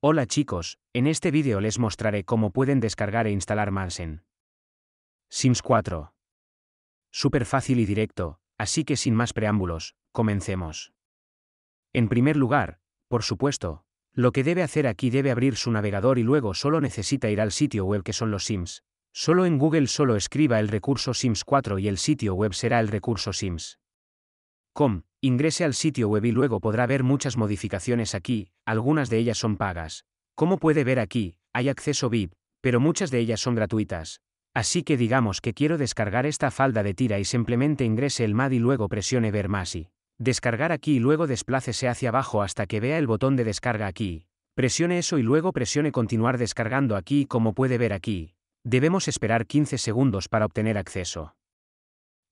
Hola chicos, en este vídeo les mostraré cómo pueden descargar e instalar Mansen. Sims 4. Súper fácil y directo, así que sin más preámbulos, comencemos. En primer lugar, por supuesto, lo que debe hacer aquí debe abrir su navegador y luego solo necesita ir al sitio web que son los Sims. Solo en Google solo escriba el recurso Sims 4 y el sitio web será el recurso Sims. Com, Ingrese al sitio web y luego podrá ver muchas modificaciones aquí, algunas de ellas son pagas. Como puede ver aquí, hay acceso VIP, pero muchas de ellas son gratuitas. Así que digamos que quiero descargar esta falda de tira y simplemente ingrese el MAD y luego presione ver más y descargar aquí y luego desplácese hacia abajo hasta que vea el botón de descarga aquí. Presione eso y luego presione continuar descargando aquí como puede ver aquí. Debemos esperar 15 segundos para obtener acceso.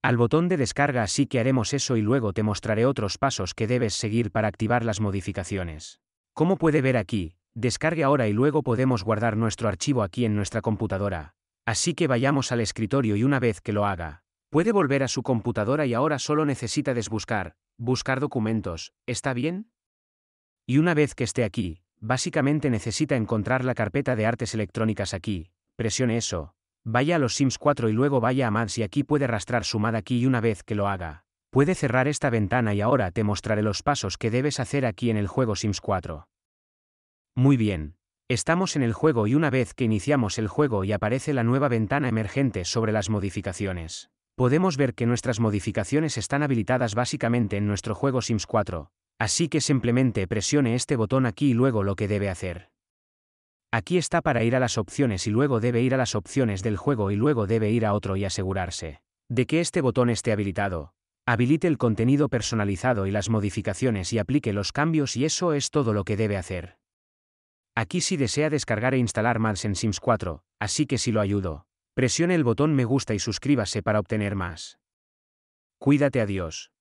Al botón de descarga así que haremos eso y luego te mostraré otros pasos que debes seguir para activar las modificaciones. Como puede ver aquí, descargue ahora y luego podemos guardar nuestro archivo aquí en nuestra computadora. Así que vayamos al escritorio y una vez que lo haga, puede volver a su computadora y ahora solo necesita desbuscar, buscar documentos, ¿está bien? Y una vez que esté aquí, básicamente necesita encontrar la carpeta de artes electrónicas aquí, presione eso, Vaya a los Sims 4 y luego vaya a Mads y aquí puede arrastrar su mad aquí y una vez que lo haga, puede cerrar esta ventana y ahora te mostraré los pasos que debes hacer aquí en el juego Sims 4. Muy bien, estamos en el juego y una vez que iniciamos el juego y aparece la nueva ventana emergente sobre las modificaciones, podemos ver que nuestras modificaciones están habilitadas básicamente en nuestro juego Sims 4, así que simplemente presione este botón aquí y luego lo que debe hacer. Aquí está para ir a las opciones y luego debe ir a las opciones del juego y luego debe ir a otro y asegurarse de que este botón esté habilitado. Habilite el contenido personalizado y las modificaciones y aplique los cambios y eso es todo lo que debe hacer. Aquí si desea descargar e instalar más en Sims 4, así que si lo ayudo, presione el botón me gusta y suscríbase para obtener más. Cuídate adiós.